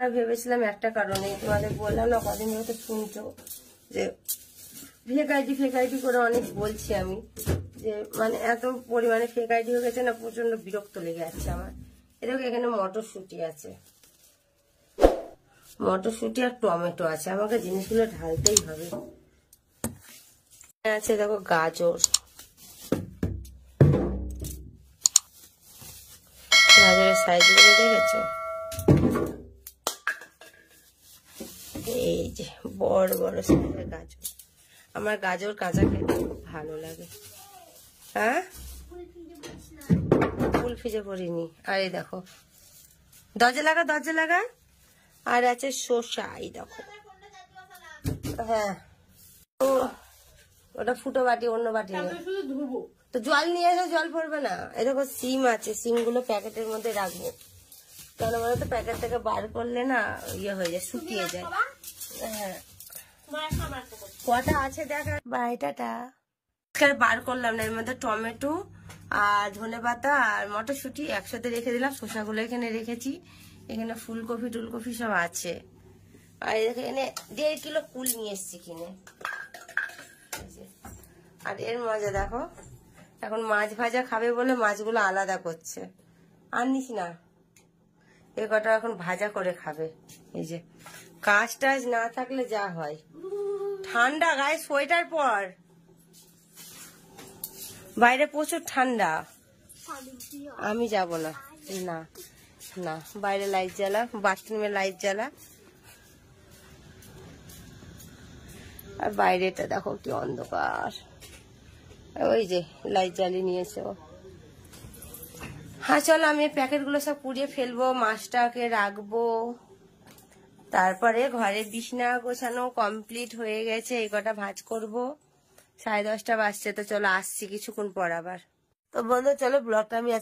না ভেবেছিলাম একটা কারণে তোমাদের বললাম না কদিন ধরে তো শুনছো যে ফেক আইডি ফেক আইডি করে অনেক বলছি আমি যে মানে এত পরিমাণে ফেক আইডি হয়ে গেছে না প্রচন্ড বিরক্ত লেগে যাচ্ছে আমার এরকম এখানে মটরশুঁটি আছে মটরশুঁটি আর টমেটো আছে আমাকে জিনিসগুলো ঢালতেই হবে আছে দেখো গাজর গাজরের সাইজগুলো দেখেছো এই যে বড় বড় সাইজের গাজর আমার গাজর কাঁচা খেতে খুব ভালো লাগে হ্যাঁ ফুল ফিজে পড়িনি আর এই দেখো দরজা লাগা দরজা লাগা আর আছে শসা এই দেখো হ্যাঁ ওটা ফুটো বাটি অন্য বাটি তো জল নিয়ে এসে জল পড়বে না এরকম সিম আছে সিমগুলো প্যাকেটের মধ্যে রাখবো কেন বলো তো প্যাকেট থেকে বার করলে না ইয়ে হয়ে যায় শুকিয়ে যায় কটা আছে দেখ বাড়িটাটা বার করলাম না এর মধ্যে টমেটো আর ধনে পাতা আর মটরশুঁটি একসাথে রেখে দিলাম শোষাগুলো এখানে রেখেছি এখানে ফুলকপি টুলকপি সব আছে আর এখানে দেড় কিলো কুল নিয়ে এসছি কিনে আর এর মজা দেখো এখন মাছ ভাজা খাবে বলে মাছগুলো আলাদা করছে আর না এ কটা এখন ভাজা করে খাবে এই যে কাজ টাজ না থাকলে যা হয় ঠান্ডা গায়ে সোয়েটার পর বাইরে প্রচুর ঠান্ডা আমি যাব না না না বাইরে লাইট জ্বালা বাথরুমে লাইট জ্বালা আর বাইরেটা দেখো কি অন্ধকার ওই যে লাইট জ্বালিয়ে নিয়েছে ও হ্যাঁ চলো আমি প্যাকেটগুলো সব পুড়িয়ে ফেলবো মাছটাকে রাখবো তারপরে ঘরে বিছনা গোছানো কমপ্লিট হয়ে গেছে এই কটা ভাজ করব সাড়ে দশটা বাজছে তো চলো আসছি কিছুক্ষণ পর আবার তো বন্ধু চলো ব্লগটা আমি